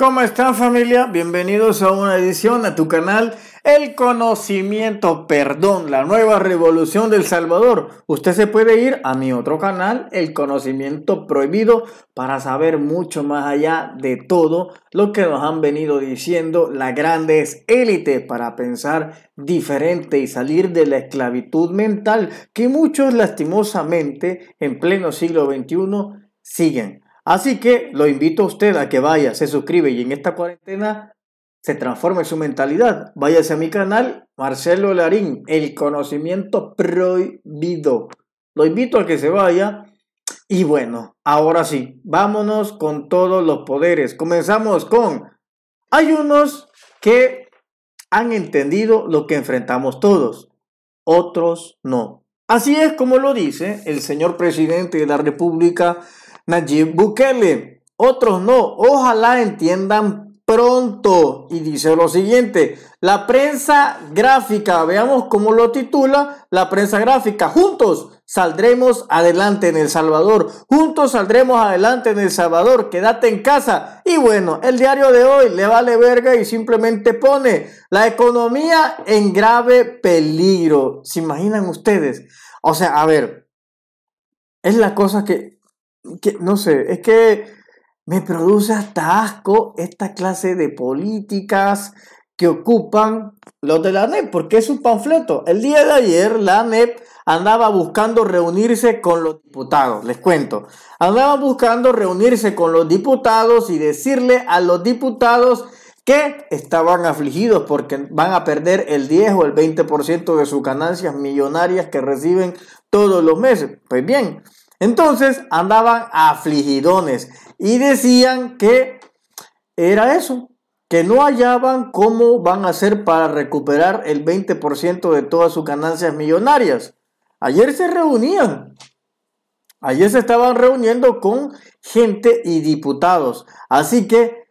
¿Cómo están familia? Bienvenidos a una edición a tu canal El Conocimiento Perdón, la nueva revolución del Salvador. Usted se puede ir a mi otro canal, El Conocimiento Prohibido, para saber mucho más allá de todo lo que nos han venido diciendo las grandes élites para pensar diferente y salir de la esclavitud mental que muchos lastimosamente en pleno siglo XXI siguen. Así que lo invito a usted a que vaya, se suscribe y en esta cuarentena se transforme su mentalidad. Váyase a mi canal, Marcelo Larín, El Conocimiento Prohibido. Lo invito a que se vaya. Y bueno, ahora sí, vámonos con todos los poderes. Comenzamos con, hay unos que han entendido lo que enfrentamos todos, otros no. Así es como lo dice el señor presidente de la República Nayib Bukele. Otros no. Ojalá entiendan pronto. Y dice lo siguiente. La prensa gráfica. Veamos cómo lo titula la prensa gráfica. Juntos saldremos adelante en El Salvador. Juntos saldremos adelante en El Salvador. Quédate en casa. Y bueno, el diario de hoy le vale verga y simplemente pone la economía en grave peligro. ¿Se imaginan ustedes? O sea, a ver. Es la cosa que no sé, es que me produce hasta asco esta clase de políticas que ocupan los de la NEP, porque es un panfleto. El día de ayer la NEP andaba buscando reunirse con los diputados, les cuento. Andaba buscando reunirse con los diputados y decirle a los diputados que estaban afligidos porque van a perder el 10 o el 20% de sus ganancias millonarias que reciben todos los meses. Pues bien, entonces andaban afligidones y decían que era eso, que no hallaban cómo van a hacer para recuperar el 20% de todas sus ganancias millonarias. Ayer se reunían, ayer se estaban reuniendo con gente y diputados. Así que,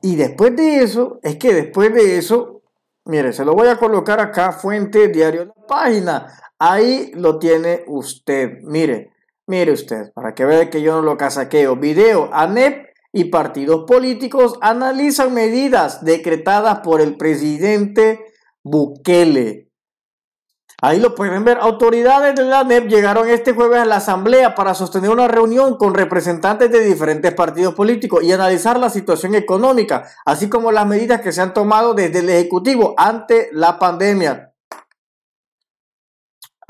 y después de eso, es que después de eso, mire, se lo voy a colocar acá, fuente, diario, la página. Ahí lo tiene usted, mire. Mire usted, para que vea que yo no lo casaqueo. Video, ANEP y partidos políticos analizan medidas decretadas por el presidente Bukele. Ahí lo pueden ver. Autoridades de la ANEP llegaron este jueves a la Asamblea para sostener una reunión con representantes de diferentes partidos políticos y analizar la situación económica, así como las medidas que se han tomado desde el Ejecutivo ante la pandemia.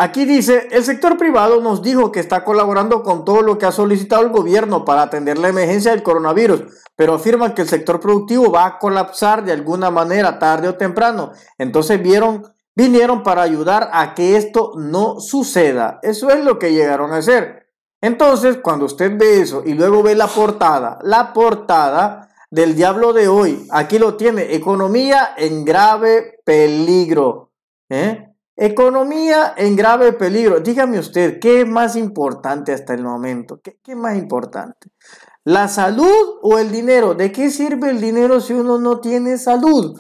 Aquí dice, el sector privado nos dijo que está colaborando con todo lo que ha solicitado el gobierno para atender la emergencia del coronavirus, pero afirman que el sector productivo va a colapsar de alguna manera tarde o temprano. Entonces vieron, vinieron para ayudar a que esto no suceda. Eso es lo que llegaron a hacer. Entonces, cuando usted ve eso y luego ve la portada, la portada del diablo de hoy, aquí lo tiene, economía en grave peligro. ¿Eh? Economía en grave peligro. Dígame usted, ¿qué es más importante hasta el momento? ¿Qué, es más importante? ¿La salud o el dinero? ¿De qué sirve el dinero si uno no tiene salud?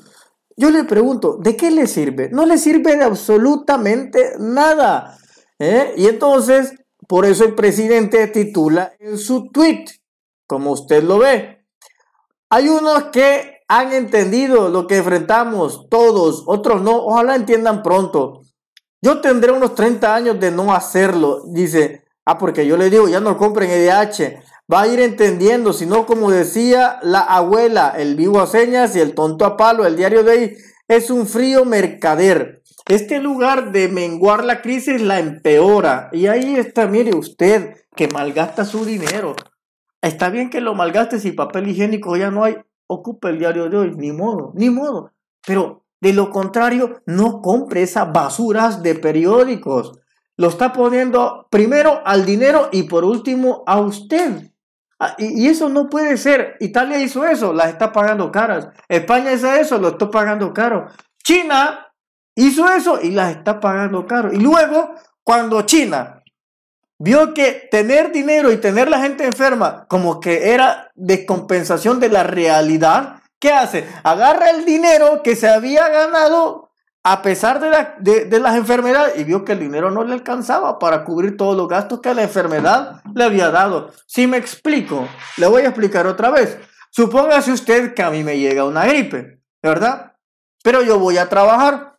Yo le pregunto, ¿de qué le sirve? No le sirve de absolutamente nada. ¿eh? Y entonces, por eso el presidente titula en su tweet, como usted lo ve. Hay unos que han entendido lo que enfrentamos todos, otros no, ojalá entiendan pronto. Yo tendré unos 30 años de no hacerlo, dice. Ah, porque yo le digo, ya no compren EDH. E va a ir entendiendo, sino como decía la abuela, el vivo a señas y el tonto a palo, el diario de ahí, es un frío mercader. Este lugar de menguar la crisis la empeora. Y ahí está, mire usted, que malgasta su dinero. Está bien que lo malgaste si papel higiénico ya no hay, ocupa el diario de hoy, ni modo, ni modo. Pero de lo contrario, no compre esas basuras de periódicos. Lo está poniendo primero al dinero y por último a usted. Ah, y, eso no puede ser. Italia hizo eso, las está pagando caras. España hizo eso, lo está pagando caro. China hizo eso y las está pagando caro. Y luego, cuando China vio que tener dinero y tener la gente enferma como que era descompensación de la realidad, ¿qué hace? Agarra el dinero que se había ganado a pesar de, de, las enfermedades y vio que el dinero no le alcanzaba para cubrir todos los gastos que la enfermedad le había dado. Si me explico, le voy a explicar otra vez. Supóngase usted que a mí me llega una gripe, ¿verdad? Pero yo voy a trabajar.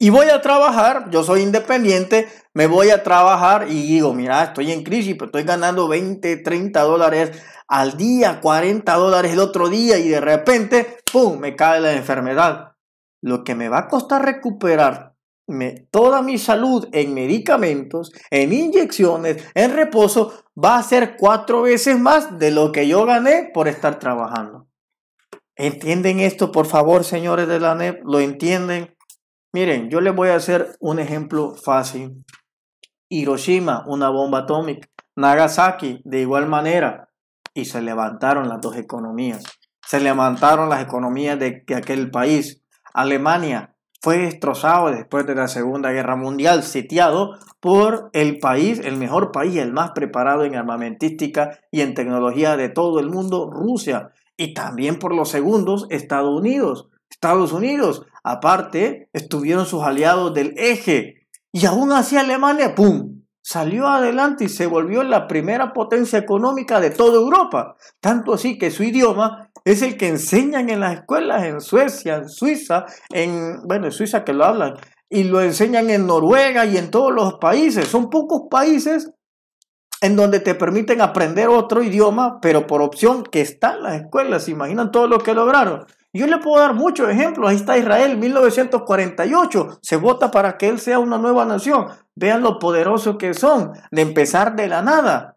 Y voy a trabajar, yo soy independiente, me voy a trabajar y digo, mira, estoy en crisis, pero estoy ganando 20, 30 dólares al día, 40 dólares el otro día y de repente, ¡pum!, me cae la enfermedad. Lo que me va a costar recuperar toda mi salud en medicamentos, en inyecciones, en reposo, va a ser cuatro veces más de lo que yo gané por estar trabajando. ¿Entienden esto, por favor, señores de la NEP? ¿Lo entienden? Miren, yo les voy a hacer un ejemplo fácil. Hiroshima, una bomba atómica. Nagasaki, de igual manera. Y se levantaron las dos economías. Se levantaron las economías de, aquel país. Alemania fue destrozado después de la Segunda Guerra Mundial, sitiado por el país, el mejor país, el más preparado en armamentística y en tecnología de todo el mundo, Rusia. Y también por los segundos, Estados Unidos. Estados Unidos Aparte, estuvieron sus aliados del eje. Y aún así Alemania, ¡pum!, salió adelante y se volvió la primera potencia económica de toda Europa. Tanto así que su idioma es el que enseñan en las escuelas en Suecia, en Suiza, en, bueno, en Suiza que lo hablan, y lo enseñan en Noruega y en todos los países. Son pocos países en donde te permiten aprender otro idioma, pero por opción que están las escuelas. imaginan todo lo que lograron? Yo le puedo dar muchos ejemplos. Ahí está Israel, 1948. Se vota para que él sea una nueva nación. Vean lo poderoso que son de empezar de la nada.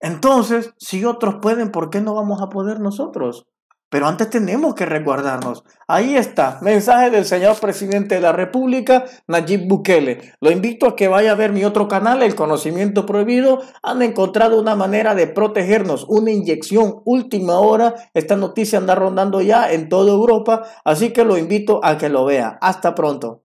Entonces, si otros pueden, ¿por qué no vamos a poder nosotros? Pero antes tenemos que resguardarnos. Ahí está, mensaje del señor presidente de la República, Nayib Bukele. Lo invito a que vaya a ver mi otro canal, El Conocimiento Prohibido. Han encontrado una manera de protegernos, una inyección última hora. Esta noticia anda rondando ya en toda Europa, así que lo invito a que lo vea. Hasta pronto.